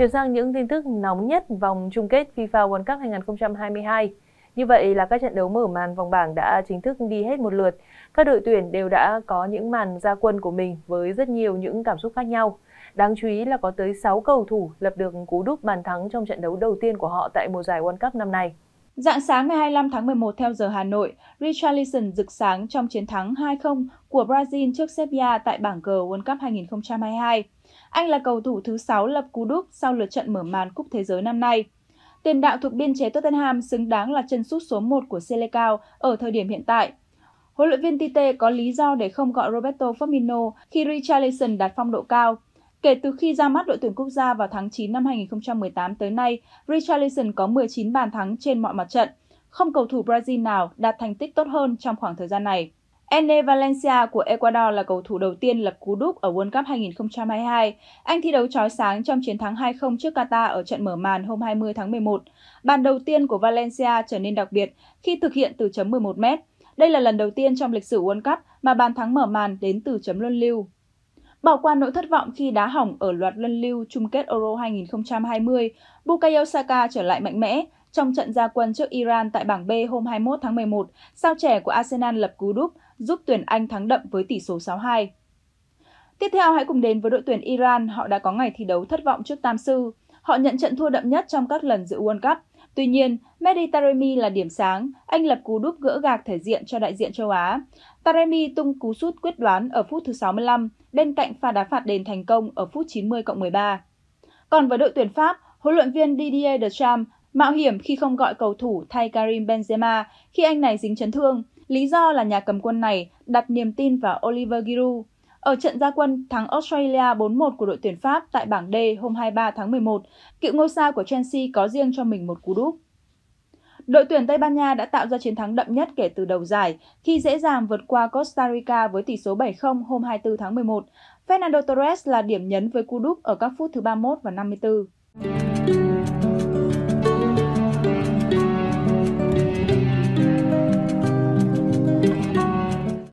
Chuyển sang những tin tức nóng nhất vòng chung kết FIFA World Cup 2022. Như vậy là các trận đấu mở màn vòng bảng đã chính thức đi hết một lượt. Các đội tuyển đều đã có những màn ra quân của mình với rất nhiều những cảm xúc khác nhau. Đáng chú ý là có tới 6 cầu thủ lập được cú đúc bàn thắng trong trận đấu đầu tiên của họ tại mùa giải World Cup năm nay. Dạng sáng ngày 25 tháng 11 theo giờ Hà Nội, Richarlison rực sáng trong chiến thắng 2-0 của Brazil trước Serbia tại bảng G World Cup 2022. Anh là cầu thủ thứ 6 lập cú đúc sau lượt trận mở màn Cúp Thế giới năm nay. Tiền đạo thuộc biên chế Tottenham xứng đáng là chân sút số 1 của Selecao ở thời điểm hiện tại. Huấn luyện viên Tite có lý do để không gọi Roberto Firmino khi Richarlison đạt phong độ cao, Kể từ khi ra mắt đội tuyển quốc gia vào tháng 9 năm 2018 tới nay, Richarlison có 19 bàn thắng trên mọi mặt trận. Không cầu thủ Brazil nào đạt thành tích tốt hơn trong khoảng thời gian này. Ene Valencia của Ecuador là cầu thủ đầu tiên lập cú đúp ở World Cup 2022. Anh thi đấu chói sáng trong chiến thắng 2-0 trước Qatar ở trận mở màn hôm 20 tháng 11. Bàn đầu tiên của Valencia trở nên đặc biệt khi thực hiện từ chấm 11 m. Đây là lần đầu tiên trong lịch sử World Cup mà bàn thắng mở màn đến từ chấm luân lưu. Bỏ qua nỗi thất vọng khi đá hỏng ở loạt luân lưu chung kết Euro 2020, Bukayo Saka trở lại mạnh mẽ trong trận gia quân trước Iran tại bảng B hôm 21 tháng 11, sao trẻ của Arsenal lập cú đúp giúp tuyển Anh thắng đậm với tỷ số 6-2. Tiếp theo hãy cùng đến với đội tuyển Iran, họ đã có ngày thi đấu thất vọng trước Tam Sư. Họ nhận trận thua đậm nhất trong các lần dự World Cup. Tuy nhiên, Mehdi Taremi là điểm sáng, anh lập cú đúp gỡ gạc thể diện cho đại diện châu Á. Taremi tung cú sút quyết đoán ở phút thứ 65, bên cạnh pha đá phạt đền thành công ở phút 90 cộng 13. Còn với đội tuyển Pháp, huấn luyện viên Didier Deschamps mạo hiểm khi không gọi cầu thủ thay Karim Benzema khi anh này dính chấn thương. Lý do là nhà cầm quân này đặt niềm tin vào Oliver Giroud. Ở trận gia quân thắng Australia 4-1 của đội tuyển Pháp tại bảng D hôm 23 tháng 11, cựu ngôi sao của Chelsea có riêng cho mình một cú đúp. Đội tuyển Tây Ban Nha đã tạo ra chiến thắng đậm nhất kể từ đầu giải khi dễ dàng vượt qua Costa Rica với tỷ số 7-0 hôm 24 tháng 11. Fernando Torres là điểm nhấn với cú đúp ở các phút thứ 31 và 54.